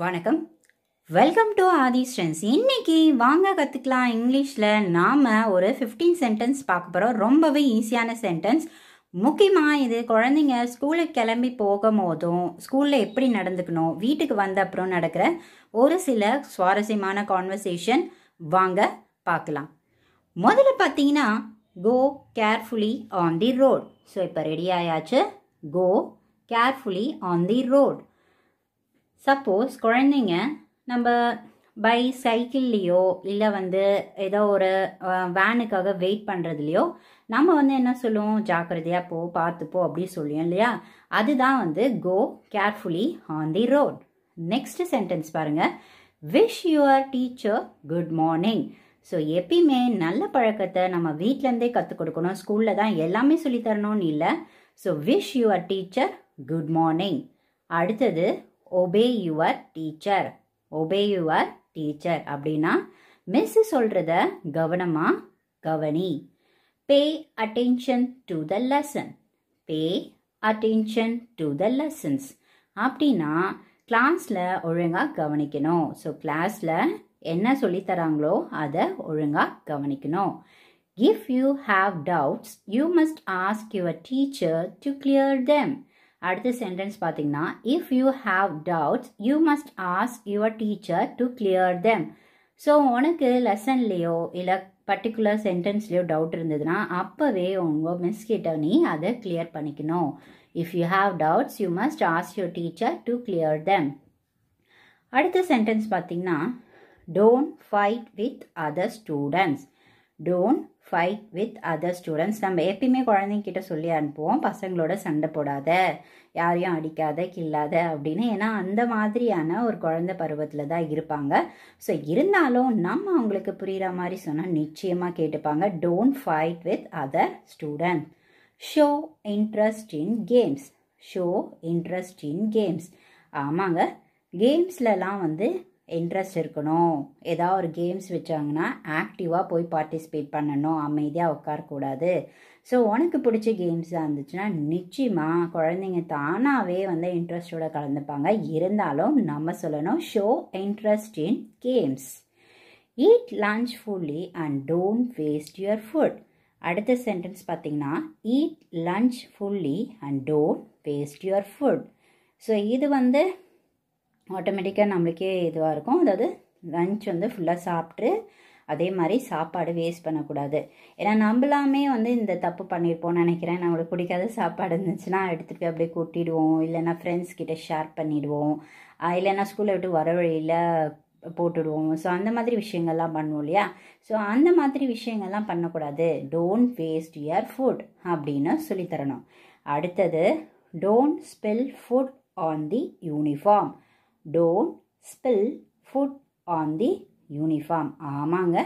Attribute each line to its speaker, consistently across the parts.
Speaker 1: வணக்கம் welcome to Aadhi strength இன்னைக்கு வாங்க கற்றுக்கலாம் இங்கிலீஷில் நாம் ஒரு ஃபிஃப்டீன் சென்டென்ஸ் பார்க்க போகிறோம் ரொம்பவே ஈஸியான சென்டென்ஸ் முக்கியமாக இது குழந்தைங்க ஸ்கூலுக்கு கிளம்பி போகும் போதும் ஸ்கூலில் எப்படி நடந்துக்கணும் வீட்டுக்கு வந்த அப்புறம் நடக்கிற ஒரு சில சுவாரஸ்யமான கான்வர்சேஷன் வாங்க பார்க்கலாம் முதல்ல பார்த்தீங்கன்னா go carefully on the road so இப்போ ரெடி ஆயாச்சு go carefully on the road suppose குழந்தைங்க நம்ம பை சைக்கிள்லேயோ இல்லை வந்து ஏதோ ஒரு வேனுக்காக வெயிட் பண்ணுறதுலையோ நம்ம வந்து என்ன சொல்லுவோம் ஜாக்கிரதையாக போ பார்த்துப்போ அப்படி சொல்லுவோம் இல்லையா அதுதான் வந்து go carefully on the road next sentence பாருங்கள் wish your teacher good morning so எப்பயுமே நல்ல பழக்கத்தை நம்ம வீட்டிலேருந்தே கற்றுக் கொடுக்கணும் ஸ்கூலில் தான் எல்லாமே சொல்லித்தரணும்னு இல்லை so wish your teacher good morning அடுத்தது obey your teacher obey your teacher அப்படின்னா மிஸ் சொல்றத கவனமா கவனி pay attention to the lesson pay attention to the lessons அப்படின்னா கிளாஸ்ல ஒழுங்காக கவனிக்கணும் ஸோ கிளாஸ்ல என்ன சொல்லித்தராங்களோ அதை ஒழுங்காக கவனிக்கணும் if you have doubts you must ask your teacher to clear them அடுத்த சென்டென்ஸ் பார்த்தீங்கன்னா if you have doubts you must ask your teacher to clear them so உனக்கு லெசன்லேயோ இல்லை பர்டிகுலர் சென்டென்ஸ்லேயோ டவுட் இருந்ததுன்னா அப்போவே உங்கள் மிஸ் கிட்ட நீ அதை கிளியர் பண்ணிக்கணும் if you have doubts you must ask your teacher to clear them அடுத்த சென்டென்ஸ் பார்த்தீங்கன்னா don't fight with other students don't fight with other students நம்ம எப்பயுமே குழந்தைங்கிட்ட சொல்லி அனுப்புவோம் பசங்களோட சண்டை போடாத யாரையும் அடிக்காத கில்லாத அப்படின்னு ஏன்னா அந்த மாதிரியான ஒரு குழந்தை பருவத்தில் தான் இருப்பாங்க ஸோ இருந்தாலும் நம்ம அவங்களுக்கு புரிகிற மாதிரி சொன்னால் நிச்சயமாக கேட்டுப்பாங்க don't fight with other student show interest in games show interest in games ஆமாங்க கேம்ஸ்லலாம் வந்து இன்ட்ரெஸ்ட் இருக்கணும் ஏதாவது ஒரு கேம்ஸ் வச்சாங்கன்னா ஆக்டிவாக போய் பார்ட்டிசிபேட் பண்ணணும் அமைதியாக உட்காரக்கூடாது ஸோ உனக்கு பிடிச்ச கேம்ஸாக இருந்துச்சுன்னா நிச்சயமாக குழந்தைங்க தானாகவே வந்து இன்ட்ரெஸ்டோடு கலந்துப்பாங்க இருந்தாலும் நம்ம சொல்லணும் show interest in games eat lunch fully and don't waste your food அடுத்த சென்டென்ஸ் பார்த்தீங்கன்னா eat lunch fully and don't waste your food so இது வந்து ஆட்டோமேட்டிக்காக நம்மளுக்கே இதுவாக இருக்கும் அதாவது லஞ்ச் வந்து ஃபுல்லாக சாப்பிட்டு அதே மாதிரி சாப்பாடு வேஸ்ட் பண்ணக்கூடாது ஏன்னா நம்மளாமே வந்து இந்த தப்பு பண்ணியிருப்போம்னு நினைக்கிறேன் நம்மளுக்கு பிடிக்காத சாப்பாடு இருந்துச்சுன்னா எடுத்துகிட்டு போய் அப்படியே கூட்டிடுவோம் இல்லைன்னா ஃப்ரெண்ட்ஸ் கிட்டே ஷேர் பண்ணிவிடுவோம் இல்லைன்னா ஸ்கூலை விட்டு வர வழியில் போட்டுடுவோம் ஸோ அந்த மாதிரி விஷயங்கள்லாம் பண்ணுவோம் இல்லையா ஸோ அந்த மாதிரி விஷயங்கள்லாம் பண்ணக்கூடாது டோன்ட் வேஸ்ட் இயர் ஃபுட் அப்படின்னு சொல்லித்தரணும் அடுத்தது don't spell food on the uniform don't spill food on the uniform ஆமாங்க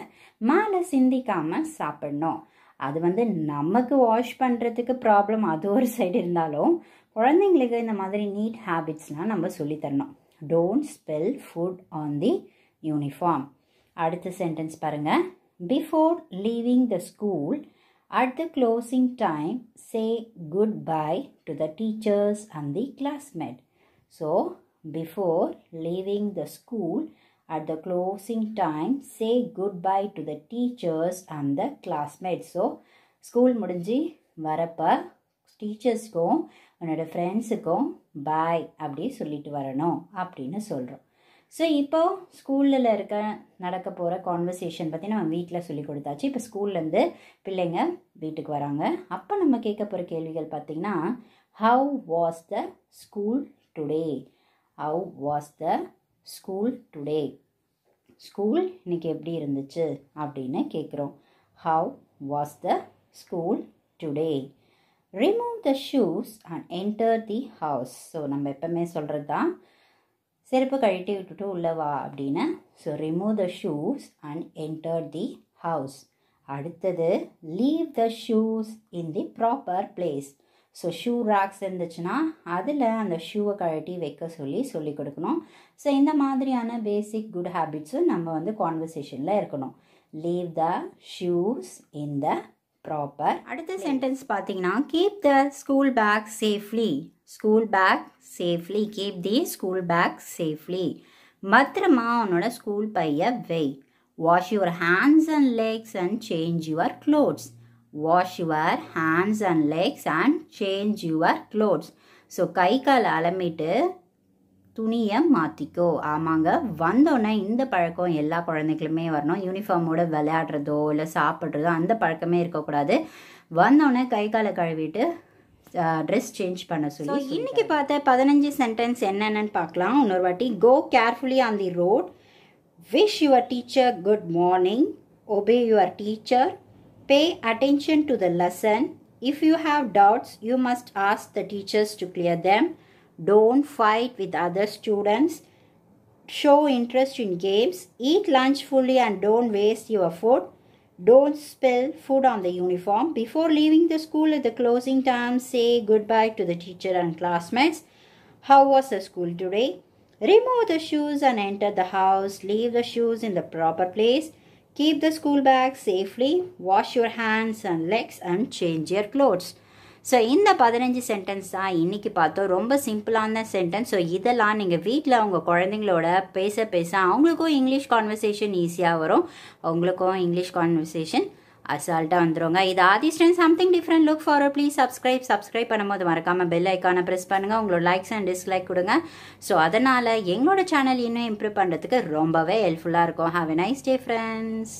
Speaker 1: மேலே சிந்திக்காமல் சாப்பிடணும் அது வந்து நமக்கு வாஷ் பண்ணுறதுக்கு ப்ராப்ளம் அது ஒரு சைடு இருந்தாலும் குழந்தைங்களுக்கு இந்த மாதிரி நீட் ஹேபிட்ஸ்லாம் நம்ம சொல்லித்தரணும் don't spell food on the uniform அடுத்த சென்டென்ஸ் பாருங்கள் before leaving the school at the closing time say good bye to the teachers and the classmate so before leaving the school at the the time say good bye to the teachers and the classmates. So school முடிஞ்சு வரப்போ டீச்சர்ஸ்க்கும் உன்னோட ஃப்ரெண்ட்ஸுக்கும் பாய் அப்படியே சொல்லிட்டு வரணும் அப்படின்னு சொல்கிறோம் so இப்போ ஸ்கூலில் இருக்க நடக்க போகிற கான்வர்சேஷன் பற்றி நம்ம வீட்டில் சொல்லி கொடுத்தாச்சு இப்போ ஸ்கூல்லேருந்து பிள்ளைங்க வீட்டுக்கு வராங்க அப்போ நம்ம கேட்க போகிற கேள்விகள் பார்த்திங்கன்னா how was the school today how was the school today school இன்னைக்கு எப்படி இருந்துச்சு அப்படின்னு கேட்குறோம் how was the school today remove the shoes and enter the house so நம்ம எப்போவுமே சொல்கிறது தான் செருப்பு கழட்டி விட்டுட்டு உள்ளவா அப்படின்னு ஸோ remove the shoes and enter the house அடுத்தது leave the shoes in the proper place so shoe racks இருந்துச்சுன்னா அதில் அந்த ஷூவை கழட்டி வைக்க சொல்லி சொல்லிக் கொடுக்கணும் ஸோ இந்த மாதிரியான பேசிக் குட் ஹேபிட்ஸும் நம்ம வந்து கான்வர்சேஷனில் இருக்கணும் leave the shoes in the proper அடுத்த சென்டென்ஸ் பார்த்தீங்கன்னா keep the school bag safely school bag safely keep the school bag safely பத்திரமா உன்னோட ஸ்கூல் பைய வெய் wash your hands and legs and change your clothes wash your hands and legs and change your clothes so கை கால் அலம்பிட்டு துணியை மாற்றிக்கோ ஆமாங்க வந்தோன்னே இந்த பழக்கம் எல்லா குழந்தைகளுமே வரணும் யூனிஃபார்மோட விளையாடுறதோ இல்லை சாப்பிட்றதோ அந்த பழக்கமே இருக்கக்கூடாது வந்தோடனே கை காலை கழுவிட்டு ட்ரெஸ் சேஞ்ச் பண்ண சொல்லி இன்றைக்கி பார்த்த பதினஞ்சு சென்டென்ஸ் என்னென்னு பார்க்கலாம் இன்னொரு வாட்டி go carefully on the road wish your teacher good morning obey your teacher Pay attention to the lesson. If you have doubts, you must ask the teachers to clear them. Don't fight with other students. Show interest in games. Eat lunch fully and don't waste your food. Don't spill food on the uniform. Before leaving the school at the closing time, say goodbye to the teacher and classmates. How was the school today? Remove the shoes and enter the house. Leave the shoes in the proper place. Keep the school bag safely. Wash your hands and legs and change your clothes. So இந்த பதினஞ்சு sentence தான் இன்றைக்கி பார்த்தோம் ரொம்ப சிம்பிளான sentence so இதெல்லாம் நீங்கள் வீட்டில் அவங்க குழந்தைங்களோட பேச பேச அவங்களுக்கும் இங்கிலீஷ் கான்வர்சேஷன் ஈஸியாக வரும் அவங்களுக்கும் இங்கிலீஷ் கான்வர்சேஷன் அசால்ட்டாக வந்துடுங்க இது ஆதிஸ்டன் something different look for please subscribe subscribe பண்ணும்போது மறக்காமல் பெல் ஐக்கானை ப்ரெஸ் பண்ணுங்கள் உங்களோட லைக்ஸ் அண்ட் டிஸ்லைக் கொடுங்க ஸோ அதனால் எங்களோட சேனல் இன்னும் இம்ப்ரூவ் பண்ணுறதுக்கு ரொம்பவே ஹெல்ப்ஃபுல்லாக இருக்கும் have a nice day friends